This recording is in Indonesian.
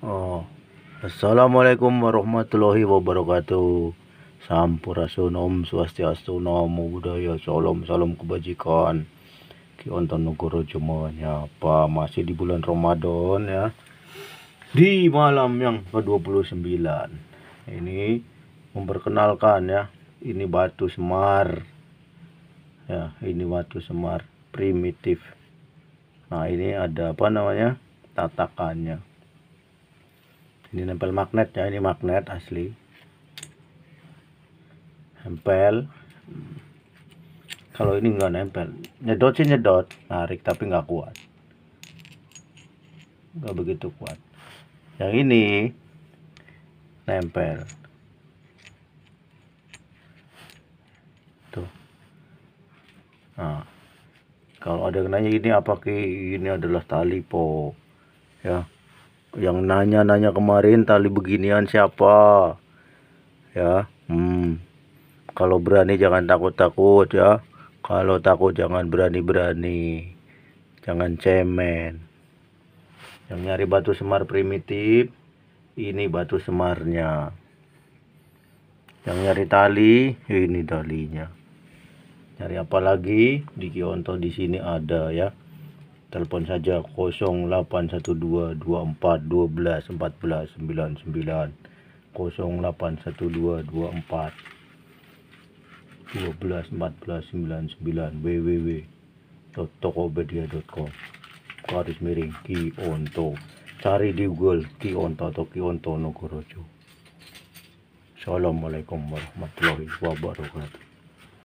Oh. Assalamualaikum warahmatullahi wabarakatuh. Sampurasun Om Swastiastu Namo Buddhaya Salam Salam Kebajikan Kionton Nugoro cuman jemaahnya apa masih di bulan Ramadan ya di malam yang ke-29 ini memperkenalkan ya ini batu semar ya ini batu semar primitif nah ini ada apa namanya tatakannya ini nempel magnet ya ini magnet asli nempel kalau ini enggak nempel nyedot sih nyedot narik tapi nggak kuat nggak begitu kuat yang ini nempel tuh nah kalau ada yang nanya ini apakah ini adalah tali po ya yang nanya-nanya kemarin tali beginian siapa ya hmm. kalau berani jangan takut-takut ya kalau takut jangan berani-berani jangan cemen yang nyari batu semar primitif ini batu semarnya yang nyari tali ini talinya nyari apa lagi di Kyoto di sini ada ya telepon saja 081224121499 081224121499 www.tokobedia.com www.tokopedia.com garis miring Kionto cari di Google Kionto atau Kionto Nogorojo Assalamualaikum warahmatullahi wabarakatuh